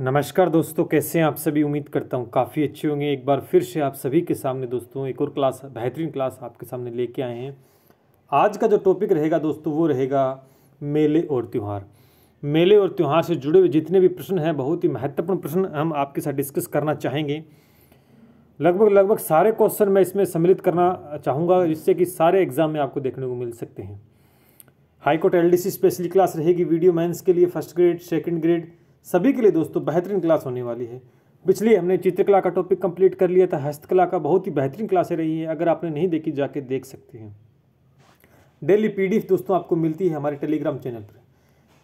नमस्कार दोस्तों कैसे हैं आप सभी उम्मीद करता हूं काफ़ी अच्छे होंगे एक बार फिर से आप सभी के सामने दोस्तों एक और क्लास बेहतरीन क्लास आपके सामने लेके आए हैं आज का जो टॉपिक रहेगा दोस्तों वो रहेगा मेले और त्यौहार मेले और त्यौहार से जुड़े हुए जितने भी प्रश्न हैं बहुत ही महत्वपूर्ण प्रश्न हम आपके साथ डिस्कस करना चाहेंगे लगभग लगभग सारे क्वेश्चन मैं इसमें सम्मिलित करना चाहूँगा जिससे कि सारे एग्जाम में आपको देखने को मिल सकते हैं high court L D specially class रहेगी वीडियो मैंस के लिए फर्स्ट ग्रेड सेकेंड ग्रेड सभी के लिए दोस्तों बेहतरीन क्लास होने वाली है पिछली हमने चित्रकला का टॉपिक कंप्लीट कर लिया था हस्तकला का बहुत ही बेहतरीन क्लासें रही हैं अगर आपने नहीं देखी जाके देख सकते हैं डेली पी दोस्तों आपको मिलती है हमारे टेलीग्राम चैनल पर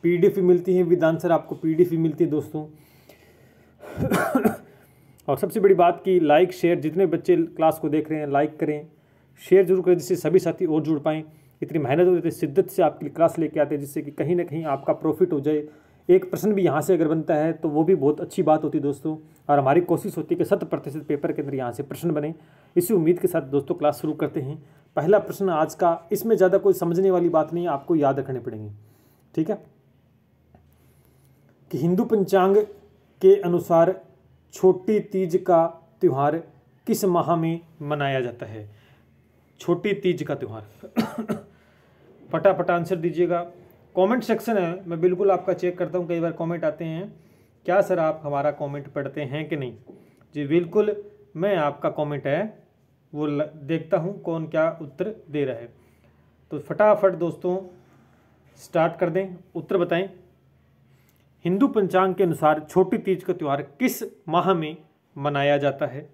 पी भी मिलती है विद आंसर आपको पी भी मिलती है दोस्तों और सबसे बड़ी बात की लाइक शेयर जितने बच्चे क्लास को देख रहे हैं लाइक करें शेयर जरूर करें जिससे सभी साथी और जुड़ पाएँ इतनी मेहनत होती है शिद्दत से आपकी क्लास लेके आते हैं जिससे कि कहीं ना कहीं आपका प्रॉफिट हो जाए एक प्रश्न भी यहाँ से अगर बनता है तो वो भी बहुत अच्छी बात होती है दोस्तों और हमारी कोशिश होती है कि शत प्रतिशत पेपर के अंदर यहाँ से प्रश्न बने इसी उम्मीद के साथ दोस्तों क्लास शुरू करते हैं पहला प्रश्न आज का इसमें ज़्यादा कोई समझने वाली बात नहीं आपको याद रखने पड़ेंगे ठीक है कि हिंदू पंचांग के अनुसार छोटी तीज का त्यौहार किस माह में मनाया जाता है छोटी तीज का त्यौहार फटाफट आंसर दीजिएगा कमेंट सेक्शन है मैं बिल्कुल आपका चेक करता हूँ कई बार कमेंट आते हैं क्या सर आप हमारा कमेंट पढ़ते हैं कि नहीं जी बिल्कुल मैं आपका कमेंट है वो देखता हूँ कौन क्या उत्तर दे रहा है तो फटाफट दोस्तों स्टार्ट कर दें उत्तर बताएं हिंदू पंचांग के अनुसार छोटी तीज का त्यौहार किस माह में मनाया जाता है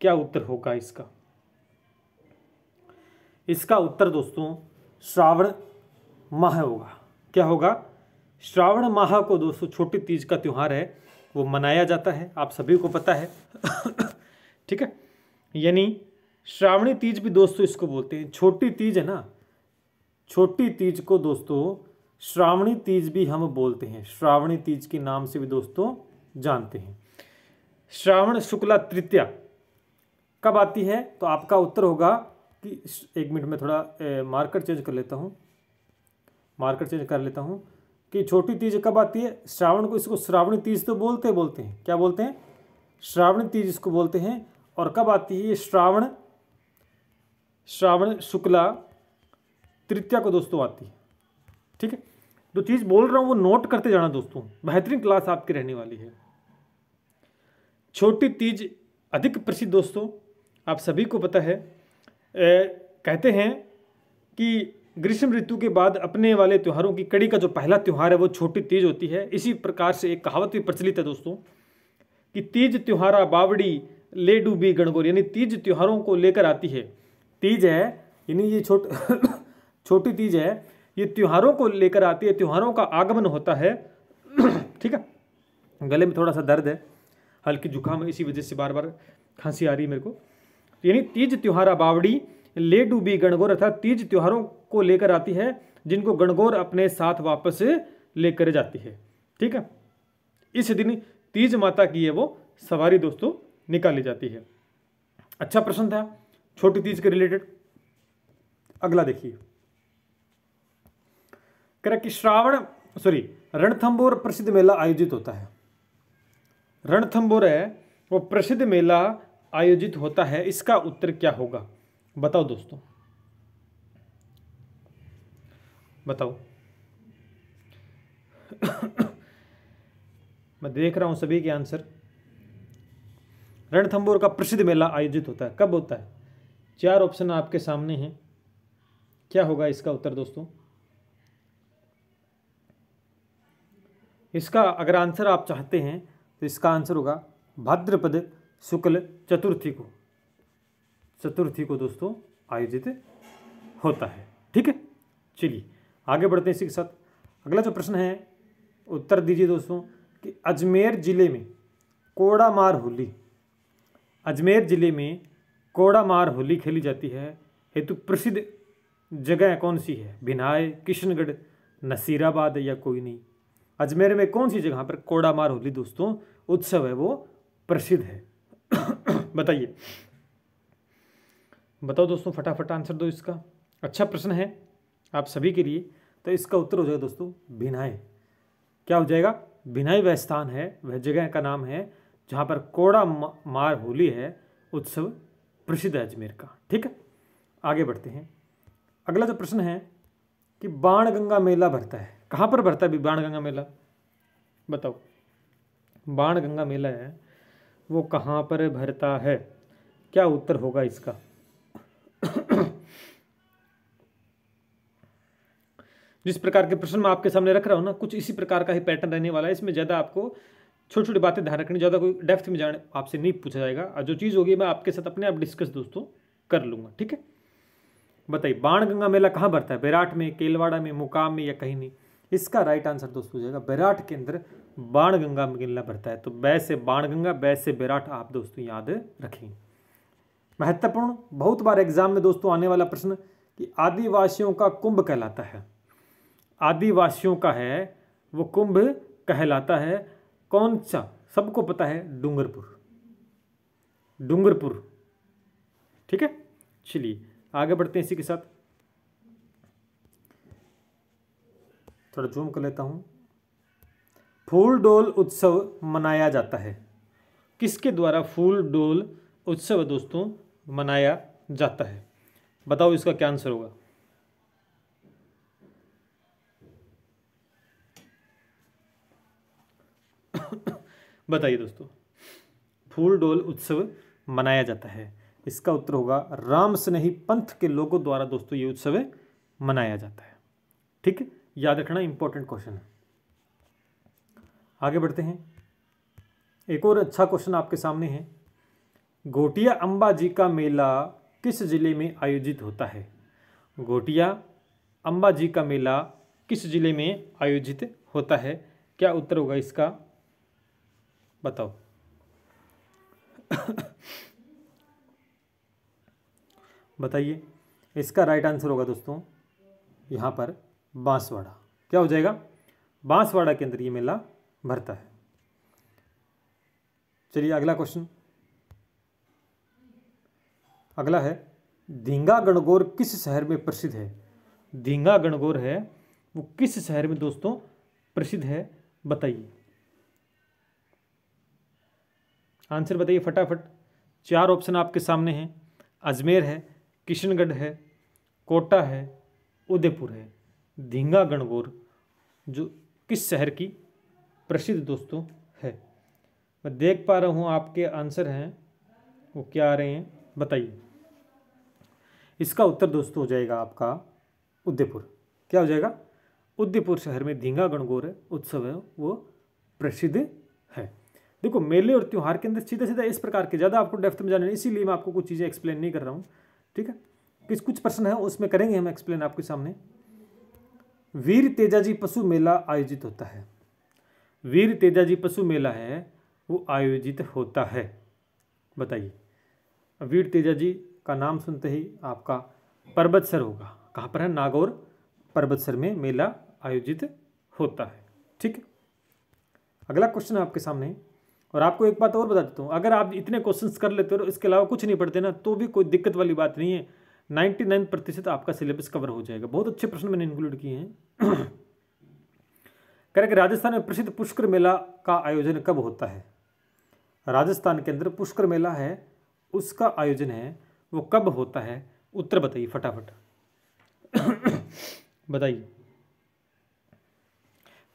क्या उत्तर होगा इसका इसका उत्तर दोस्तों श्रावण माह होगा क्या होगा श्रावण माह को दोस्तों छोटी तीज का त्यौहार है वो मनाया जाता है आप सभी को पता है ठीक है यानी श्रावणी तीज भी दोस्तों इसको बोलते हैं छोटी तीज है ना छोटी तीज को दोस्तों श्रावणी तीज भी हम बोलते हैं श्रावणी तीज के नाम से भी दोस्तों जानते हैं श्रावण शुक्ला तृतीया कब आती है तो आपका उत्तर होगा कि एक मिनट में थोड़ा मार्कर चेंज कर लेता हूँ मार्कर चेंज कर लेता हूँ कि छोटी तीज कब आती है श्रावण को इसको श्रावणी तीज तो बोलते बोलते हैं क्या बोलते हैं श्रावणी तीज इसको बोलते हैं और कब आती है ये श्रावण श्रावण शुक्ला तृतीया को दोस्तों आती है ठीक है जो चीज़ बोल रहा हूँ वो नोट करते जाना दोस्तों बेहतरीन क्लास आपकी रहने वाली है छोटी तीज अधिक प्रसिद्ध दोस्तों आप सभी को पता है ए, कहते हैं कि ग्रीष्म ऋतु के बाद अपने वाले त्योहारों की कड़ी का जो पहला त्यौहार है वो छोटी तीज होती है इसी प्रकार से एक कहावत भी प्रचलित है दोस्तों कि तीज त्योहारा बावड़ी ले डूबी गणगोर यानी तीज त्योहारों को लेकर आती है तीज है यानी ये छोट छोटी तीज है ये त्योहारों को लेकर आती है त्योहारों का आगमन होता है ठीक है गले में थोड़ा सा दर्द है हल्की जुकाम है इसी वजह से बार बार खांसी आ रही है मेरे को यानी तीज त्योहारा बावड़ी ले डूबी गणगोर अर्थात तीज त्योहारों को लेकर आती है जिनको गणगौर अपने साथ वापस लेकर जाती है ठीक है इस दिन तीज माता की है वो सवारी दोस्तों निकाली जाती है अच्छा प्रश्न था छोटी तीज के रिलेटेड अगला देखिए कह कि श्रावण सॉरी रणथंबोर प्रसिद्ध मेला आयोजित होता है रणथंबोर है वो प्रसिद्ध मेला आयोजित होता है इसका उत्तर क्या होगा बताओ दोस्तों बताओ मैं देख रहा हूं सभी के आंसर रणथंबोर का प्रसिद्ध मेला आयोजित होता है कब होता है चार ऑप्शन आपके सामने हैं क्या होगा इसका उत्तर दोस्तों इसका अगर आंसर आप चाहते हैं तो इसका आंसर होगा भाद्रपद शुक्ल चतुर्थी को चतुर्थी को दोस्तों आयोजित होता है ठीक है चलिए आगे बढ़ते हैं इसी के साथ अगला जो प्रश्न है उत्तर दीजिए दोस्तों कि अजमेर ज़िले में कोड़ामार होली अजमेर ज़िले में कोड़ामार होली खेली जाती है हेतु प्रसिद्ध जगह कौन सी है भिनाय किशनगढ़ नसीराबाद या कोई नहीं अजमेर में कौन सी जगह पर कोड़ामार होली दोस्तों उत्सव है वो प्रसिद्ध है बताइए बताओ दोस्तों फटाफट आंसर दो इसका अच्छा प्रश्न है आप सभी के लिए तो इसका उत्तर हो जाएगा दोस्तों भिनाई क्या हो जाएगा भिनाई वह स्थान है वह जगह का नाम है जहाँ पर कोड़ा मार होली है उत्सव प्रसिद्ध है अजमेर का ठीक है आगे बढ़ते हैं अगला जो प्रश्न है कि बाण गंगा मेला भरता है कहाँ पर भरता है अभी बाण गंगा मेला बताओ बाण गंगा मेला है वो कहाँ पर भरता है क्या उत्तर होगा इसका जिस प्रकार के प्रश्न मैं आपके सामने रख रहा हूँ ना कुछ इसी प्रकार का ही पैटर्न रहने वाला है इसमें ज़्यादा आपको छोटी छोटी बातें ध्यान रखनी ज़्यादा कोई डेप्थ में जाने आपसे नहीं पूछा जाएगा और जो चीज़ होगी मैं आपके साथ अपने आप डिस्कस दोस्तों कर लूँगा ठीक है बताइए बाण गंगा मेला कहाँ भरता है बैराट में केलवाड़ा में मुकाम में या कहीं नहीं इसका राइट आंसर दोस्तों हो जाएगा बैराट के अंदर गंगा मेला भरता है तो बै से बाण गंगा बै से बैराट आप दोस्तों याद रखें महत्वपूर्ण बहुत बार एग्जाम में दोस्तों आने वाला प्रश्न कि आदिवासियों का कुंभ कहलाता है आदिवासियों का है वो कुंभ कहलाता है कौन सा सबको पता है डूंगरपुर डूंगरपुर ठीक है चलिए आगे बढ़ते हैं इसी के साथ थोड़ा जूम कर लेता हूँ फूल डोल उत्सव मनाया जाता है किसके द्वारा फूल डोल उत्सव दोस्तों मनाया जाता है बताओ इसका क्या आंसर होगा बताइए दोस्तों फूल डोल उत्सव मनाया जाता है इसका उत्तर होगा राम स्नेही पंथ के लोगों द्वारा दोस्तों ये उत्सव मनाया जाता है ठीक है याद रखना इंपॉर्टेंट क्वेश्चन है आगे बढ़ते हैं एक और अच्छा क्वेश्चन आपके सामने है गोटिया अम्बा जी का मेला किस जिले में आयोजित होता है गोटिया अम्बा जी का मेला किस जिले में आयोजित होता है क्या उत्तर होगा इसका बताओ बताइए इसका राइट आंसर होगा दोस्तों यहाँ पर बांसवाड़ा क्या हो जाएगा बांसवाड़ा के अंदर ये मेला भरता है चलिए अगला क्वेश्चन अगला है धींगा गणगौर किस शहर में प्रसिद्ध है धींगा गणगौर है वो किस शहर में दोस्तों प्रसिद्ध है बताइए आंसर बताइए फटाफट चार ऑप्शन आपके सामने हैं अजमेर है किशनगढ़ है कोटा है उदयपुर है धींगा गणगौर जो किस शहर की प्रसिद्ध दोस्तों है मैं देख पा रहा हूँ आपके आंसर हैं वो क्या आ रहे हैं बताइए इसका उत्तर दोस्तों हो जाएगा आपका उदयपुर क्या हो जाएगा उदयपुर शहर में धींगा गणगौर उत्सव है वो प्रसिद्ध है देखो मेले और त्यौहार के अंदर सीधा सीधा इस प्रकार के ज़्यादा आपको डेफ्थ में जाना नहीं इसीलिए मैं आपको कुछ चीज़ें एक्सप्लेन नहीं कर रहा हूँ ठीक है किस कुछ प्रश्न है उसमें करेंगे हम एक्सप्लेन आपके सामने वीर तेजाजी पशु मेला आयोजित होता है वीर तेजाजी पशु मेला है वो आयोजित होता है बताइए वीर तेजाजी का नाम सुनते ही आपका पर्वतसर होगा कहाँ पर है नागौर पर्वतसर में मेला आयोजित होता है ठीक है अगला क्वेश्चन है आपके सामने और आपको एक बात और बता देता हूँ अगर आप इतने क्वेश्चन कर लेते हो इसके अलावा कुछ नहीं पढ़ते ना तो भी कोई दिक्कत वाली बात नहीं है नाइन्टी नाइन प्रतिशत आपका सिलेबस कवर हो जाएगा बहुत अच्छे प्रश्न मैंने इंक्लूड किए हैं कि राजस्थान में प्रसिद्ध पुष्कर मेला का आयोजन कब होता है राजस्थान के अंदर पुष्कर मेला है उसका आयोजन है वो कब होता है उत्तर बताइए फटाफट बताइए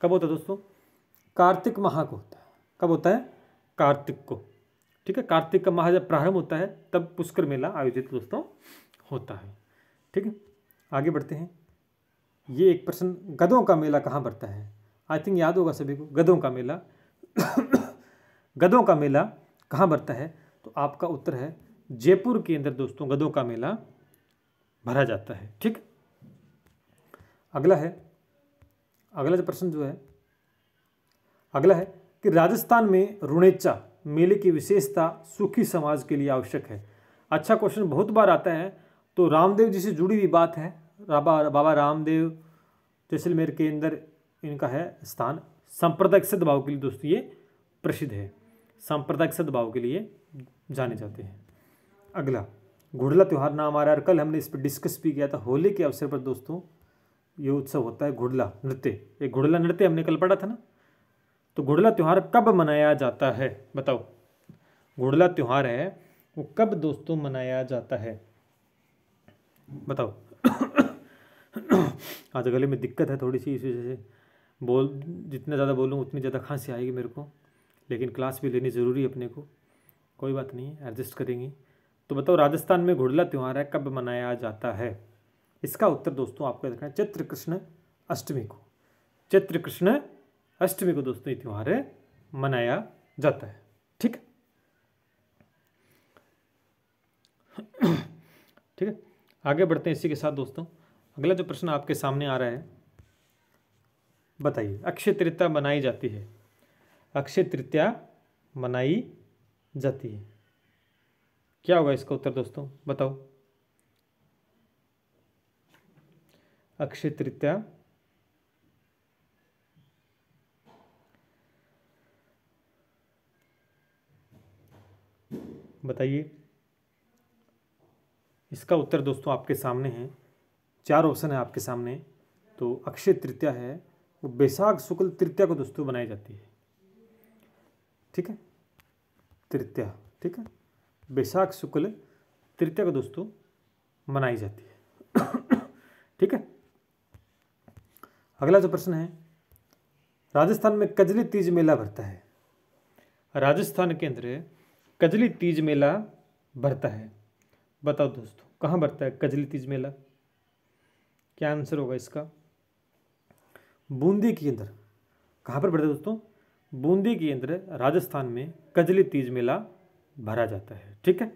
कब होता है दोस्तों कार्तिक माह को होता है कब होता है कार्तिक को ठीक है कार्तिक का माह जब प्रारंभ होता है तब पुष्कर मेला आयोजित दोस्तों होता है ठीक है आगे बढ़ते हैं ये एक प्रश्न गधों का मेला कहाँ बढ़ता है आई थिंक याद होगा सभी को गधों का मेला गधों का मेला कहाँ बढ़ता है तो आपका उत्तर है जयपुर के अंदर दोस्तों गधों का मेला भरा जाता है ठीक अगला है अगला जो प्रश्न जो है अगला है कि राजस्थान में रुणेचा मेले की विशेषता सुखी समाज के लिए आवश्यक है अच्छा क्वेश्चन बहुत बार आता है तो रामदेव जी से जुड़ी हुई बात है बाबा बाबा रामदेव जैसलमेर के अंदर इनका है स्थान सांप्रदायिक सद्भाव के लिए दोस्तों ये प्रसिद्ध है सांप्रदायिक सद्भाव के लिए जाने जाते हैं अगला घुड़ला त्यौहार नाम आ रहा है और कल हमने इस पर डिस्कस भी किया था होली के अवसर पर दोस्तों ये उत्सव होता है घुड़ला नृत्य ये घुड़ला नृत्य हमने कल पढ़ा था ना तो घुड़ला त्यौहार कब मनाया जाता है बताओ घुड़ला त्यौहार है वो कब दोस्तों मनाया जाता है बताओ आज गले में दिक्कत है थोड़ी सी इस वजह से बोल जितना ज़्यादा बोलूँ उतनी ज़्यादा खांसी आएगी मेरे को लेकिन क्लास भी लेनी ज़रूरी है अपने को कोई बात नहीं एडजस्ट करेंगे तो बताओ राजस्थान में घुड़ला त्यौहार है कब मनाया जाता है इसका उत्तर दोस्तों आपको देखना है चित्र कृष्ण अष्टमी को चित्र कृष्ण अष्टमी को दोस्तों ये त्यौहार मनाया जाता है ठीक ठीक है आगे बढ़ते हैं इसी के साथ दोस्तों अगला जो प्रश्न आपके सामने आ रहा है बताइए अक्षय तृतीया मनाई जाती है अक्षय तृतीया मनाई जाती है क्या होगा इसका उत्तर दोस्तों बताओ अक्षय तृतीया बताइए इसका उत्तर दोस्तों आपके सामने है चार ऑप्शन है आपके सामने तो अक्षय तृतीया है वो बैसाख शुक्ल तृतीया को दोस्तों बनाई जाती है ठीक है तृतीया ठीक है बैसाख शुक्ल तृतीया को दोस्तों मनाई जाती है ठीक है अगला जो प्रश्न है राजस्थान में कजली तीज मेला भरता है राजस्थान के अंदर कजली तीज मेला भरता है बताओ दोस्तों कहाँ भरता है कजली तीज मेला क्या आंसर होगा इसका बूंदी के अंदर कहाँ पर भरता है दोस्तों बूंदी के अंदर राजस्थान में कजली तीज मेला भरा जाता है ठीक है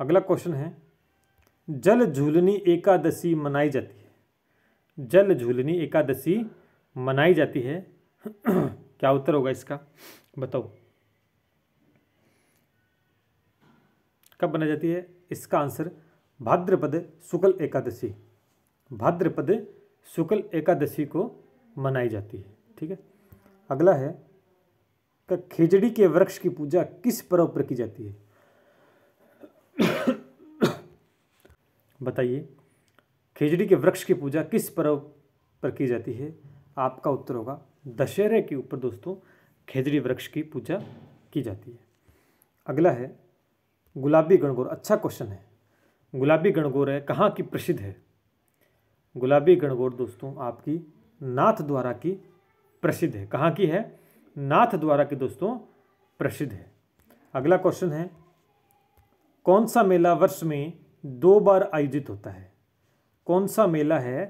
अगला क्वेश्चन है जल झूलनी एकादशी मनाई जाती है जल झूलनी एकादशी मनाई जाती है क्या उत्तर होगा इसका बताओ कब बनाई जाती है इसका आंसर भाद्रपद शुक्ल एकादशी भाद्रपद शुक्ल एकादशी को मनाई जाती है ठीक है अगला है का खिचड़ी के वृक्ष की पूजा किस पर्व पर की जाती है बताइए खिचड़ी के वृक्ष की पूजा किस पर्व पर की जाती है आपका उत्तर होगा दशहरे के ऊपर दोस्तों खेजड़ी वृक्ष की पूजा की जाती है अगला है गुलाबी गणगौर अच्छा क्वेश्चन है गुलाबी गणगौर है कहाँ की प्रसिद्ध है गुलाबी गणगौर दोस्तों आपकी नाथ द्वारा की प्रसिद्ध है कहाँ की है नाथ द्वारा की दोस्तों प्रसिद्ध है अगला क्वेश्चन है कौन सा मेला वर्ष में दो बार आयोजित होता है कौन सा मेला है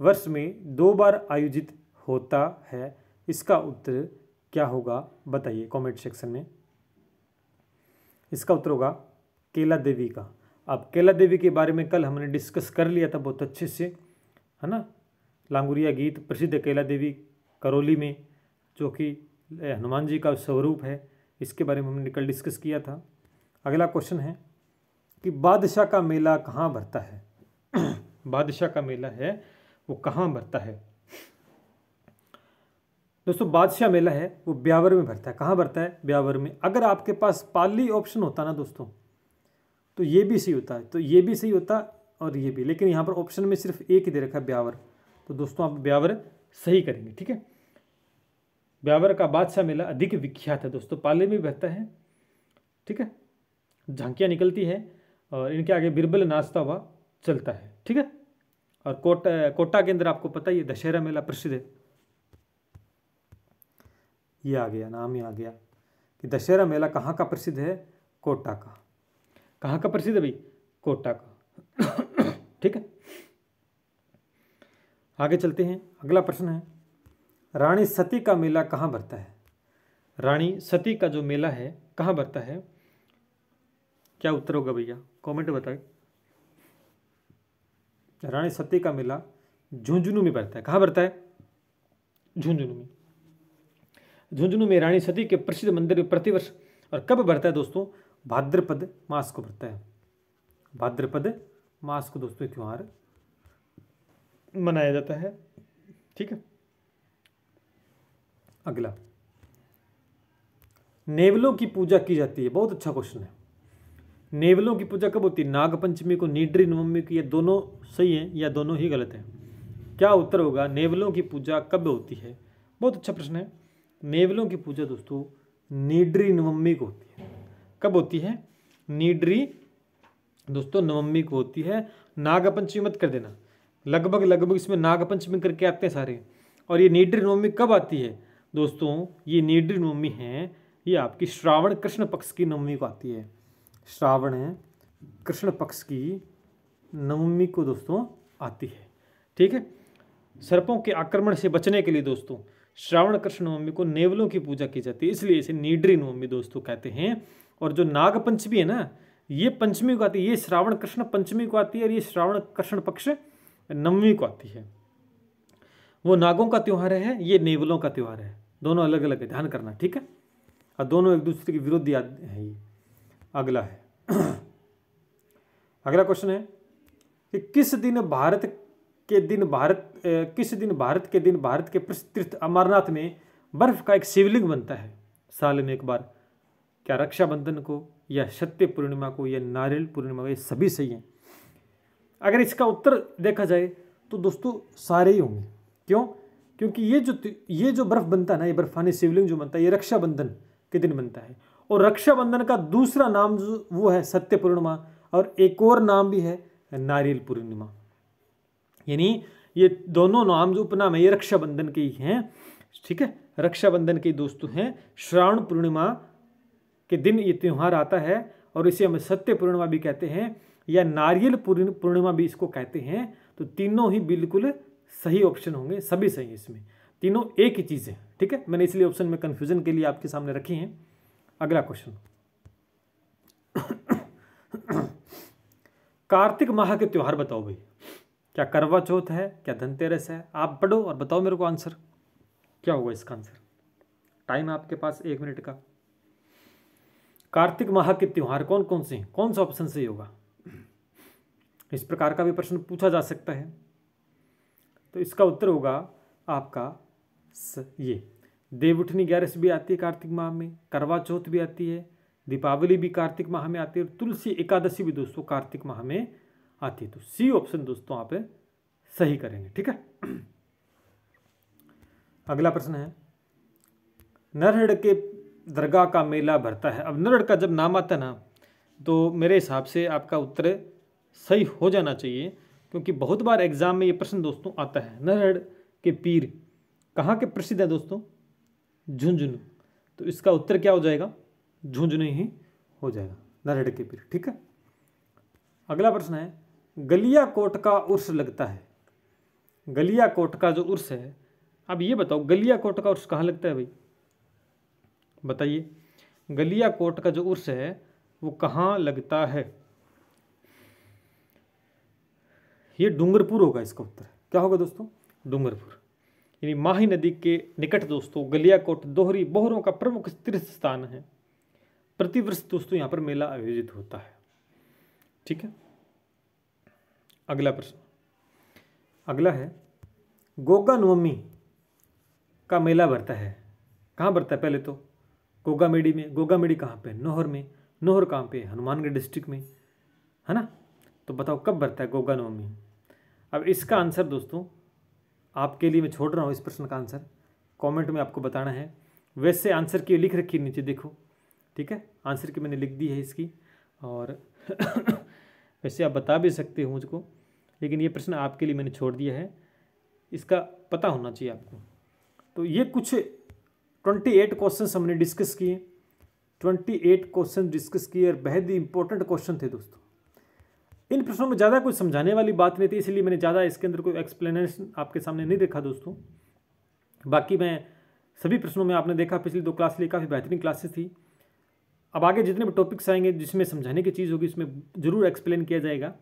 वर्ष में दो बार आयोजित होता है इसका उत्तर क्या होगा बताइए कमेंट सेक्शन में इसका उत्तर होगा केला देवी का अब केला देवी के बारे में कल हमने डिस्कस कर लिया था बहुत अच्छे से है ना लांगुरिया गीत प्रसिद्ध केला देवी करौली में जो कि हनुमान जी का स्वरूप है इसके बारे में हमने कल डिस्कस किया था अगला क्वेश्चन है कि बादशाह का मेला कहाँ भरता है बादशाह का मेला है वो कहाँ भरता है दोस्तों बादशाह मेला है वो ब्यावर में भरता है कहाँ भरता है ब्यावर में अगर आपके पास पाली ऑप्शन होता ना दोस्तों तो ये भी सही होता है तो ये भी सही होता और ये भी लेकिन यहाँ पर ऑप्शन में सिर्फ एक ही दे रखा है ब्यावर तो दोस्तों आप ब्यावर सही करेंगे ठीक है ब्यावर का बादशाह मेला अधिक विख्यात है दोस्तों पाले में बहता है ठीक है झांकियाँ निकलती है और इनके आगे बिरबल नाचता हुआ चलता है ठीक है और कोटा कोटा के अंदर आपको पता ही है दशहरा मेला प्रसिद्ध है ये आ गया नाम ही आ गया कि दशहरा मेला कहाँ का प्रसिद्ध है कोटा का कहाँ का प्रसिद्ध है भाई कोटा का ठीक है आगे चलते हैं अगला प्रश्न है रानी सती का मेला कहाँ भरता है रानी सती का जो मेला है कहाँ भरता है क्या उत्तर होगा भैया कमेंट बताए रानी सती का मेला झुंझुनू में भरता है कहाँ भरता है झुंझुनू में झुंझुनू में रानी सती के प्रसिद्ध मंदिर में प्रतिवर्ष और कब भरता है दोस्तों भाद्रपद मास को भरता है भाद्रपद मास को दोस्तों त्यौहार मनाया जाता है ठीक है अगला नेवलों की पूजा की जाती है बहुत अच्छा क्वेश्चन है नेवलों की पूजा कब होती है नागपंचमी को नीडरी नवमी को ये दोनों सही हैं या दोनों ही गलत हैं क्या उत्तर होगा नेवलों की पूजा कब होती है बहुत अच्छा प्रश्न है नेवलों की पूजा दोस्तों नीडरी नवमी को होती है कब होती है नीडरी दोस्तों नवमी को होती है नागपंचमी मत कर देना लगभग लगभग इसमें नागपंचमी करके आते हैं सारे और ये नीडरी नवमी कब आती है दोस्तों ये नीडरी नवमी है ये आपकी श्रावण कृष्ण पक्ष की नवमी को आती है श्रावण कृष्ण पक्ष की नवमी को दोस्तों आती है ठीक है सर्पों के आक्रमण से बचने के लिए दोस्तों श्रावण कृष्ण नवमी को नेवलों की पूजा की जाती है इसलिए इसे नीडरी नवमी दोस्तों कहते हैं और जो नाग पंचमी है ना ये पंचमी को आती है ये श्रावण कृष्ण पंचमी को आती है और ये श्रावण कृष्ण पक्ष नवमी को आती है वो नागों का त्यौहार है ये नेवलों का त्यौहार है दोनों अलग अलग है ध्यान करना ठीक है और दोनों एक दूसरे के विरोधी है ये अगला है अगला क्वेश्चन है कि किस दिन भारत के दिन भारत किस दिन भारत के दिन भारत के प्रसिद्ध अमरनाथ में बर्फ का एक शिवलिंग बनता है साल में एक बार क्या रक्षाबंधन को या सत्य पूर्णिमा को या नारियल पूर्णिमा को ये सभी सही हैं अगर इसका उत्तर देखा जाए तो दोस्तों सारे ही होंगे क्यों क्योंकि ये जो ये जो बर्फ़ बनता है ना ये बर्फानी शिवलिंग जो बनता है ये रक्षाबंधन के दिन बनता है और रक्षाबंधन का दूसरा नाम जो वो है सत्य पूर्णिमा और एक और नाम भी है नारियल पूर्णिमा यानी ये दोनों नाम जो उपनाम है ये रक्षाबंधन के ही हैं ठीक है रक्षाबंधन के दोस्तों हैं श्रावण पूर्णिमा के दिन ये त्यौहार आता है और इसे हम सत्य पूर्णिमा भी कहते हैं या नारियल पूर्णिमा भी इसको कहते हैं तो तीनों ही बिल्कुल सही ऑप्शन होंगे सभी सही इसमें तीनों एक ही चीज़ है ठीक है मैंने इसलिए ऑप्शन में कन्फ्यूजन के लिए आपके सामने रखी हैं अगला क्वेश्चन कार्तिक माह के त्यौहार बताओ भाई क्या करवा चौथ है क्या धनतेरस है आप पढ़ो और बताओ मेरे को आंसर क्या होगा इसका आंसर टाइम आपके पास एक मिनट का कार्तिक माह के त्यौहार कौन कौन से हैं कौन सा ऑप्शन सही होगा इस प्रकार का भी प्रश्न पूछा जा सकता है तो इसका उत्तर होगा आपका स, ये देवउठनी ग्यारस भी आती है कार्तिक माह में करवा चौथ भी आती है दीपावली भी कार्तिक माह में आती है और तुलसी एकादशी भी दोस्तों कार्तिक माह में आती है तो सी ऑप्शन दोस्तों आप सही करेंगे ठीक है अगला प्रश्न है नरहड़ के दरगाह का मेला भरता है अब नरड़ का जब नाम आता ना तो मेरे हिसाब से आपका उत्तर सही हो जाना चाहिए क्योंकि बहुत बार एग्ज़ाम में ये प्रश्न दोस्तों आता है नरड़ के पीर कहाँ के प्रसिद्ध हैं दोस्तों झुंझुनू तो इसका उत्तर क्या हो जाएगा झुंझुनू ही हो जाएगा नरड़ के पीर ठीक है अगला प्रश्न है गलिया कोट का उर्स लगता है गलिया कोट का जो उर्स है अब ये बताओ गलिया कोट का उर्स कहाँ लगता है भाई बताइए गलिया कोट का जो उर्स है वो कहाँ लगता है ये डूंगरपुर होगा इसका उत्तर क्या होगा दोस्तों डूंगरपुर यानी माही नदी के निकट दोस्तों कोट दोहरी बोहरों का प्रमुख तीर्थ स्थान है प्रतिवर्ष दोस्तों यहाँ पर मेला आयोजित होता है ठीक है अगला प्रश्न अगला है गोगा नवमी का मेला भरता है कहाँ भरता है पहले तो गोगामेडी में गोगामेडी कहाँ पे नोहर में नोहर कहाँ पे हनुमानगढ़ डिस्ट्रिक्ट में है ना तो बताओ कब बरता है गोगा नवमी अब इसका आंसर दोस्तों आपके लिए मैं छोड़ रहा हूँ इस प्रश्न का आंसर कमेंट में आपको बताना है वैसे आंसर की लिख रखी नीचे देखो ठीक है आंसर की मैंने लिख दी है इसकी और वैसे आप बता भी सकते हो मुझको लेकिन ये प्रश्न आपके लिए मैंने छोड़ दिया है इसका पता होना चाहिए आपको तो ये कुछ ट्वेंटी एट क्वेश्चन हमने डिस्कस किए ट्वेंटी एट क्वेश्चन डिस्कस किए और बेहद ही इंपॉर्टेंट क्वेश्चन थे दोस्तों इन प्रश्नों में ज़्यादा कुछ समझाने वाली बात नहीं थी इसलिए मैंने ज़्यादा इसके अंदर कोई एक्सप्लेनेशन आपके सामने नहीं देखा दोस्तों बाकी मैं सभी प्रश्नों में आपने देखा पिछली दो क्लास लिए काफ़ी बेहतरीन क्लासेस थी अब आगे जितने भी टॉपिक्स आएंगे जिसमें समझाने की चीज़ होगी उसमें ज़रूर एक्सप्लेन किया जाएगा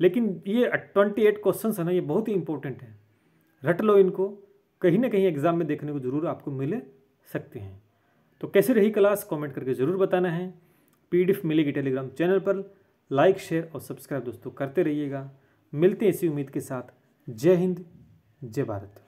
लेकिन ये ट्वेंटी एट क्वेश्चन है ना ये बहुत ही इंपॉर्टेंट है रट लो इनको कहीं ना कहीं एग्जाम में देखने को ज़रूर आपको मिले सकते हैं तो कैसे रही क्लास कमेंट करके ज़रूर बताना है पीडीएफ मिलेगी टेलीग्राम चैनल पर लाइक शेयर और सब्सक्राइब दोस्तों करते रहिएगा मिलते हैं इसी उम्मीद के साथ जय हिंद जय भारत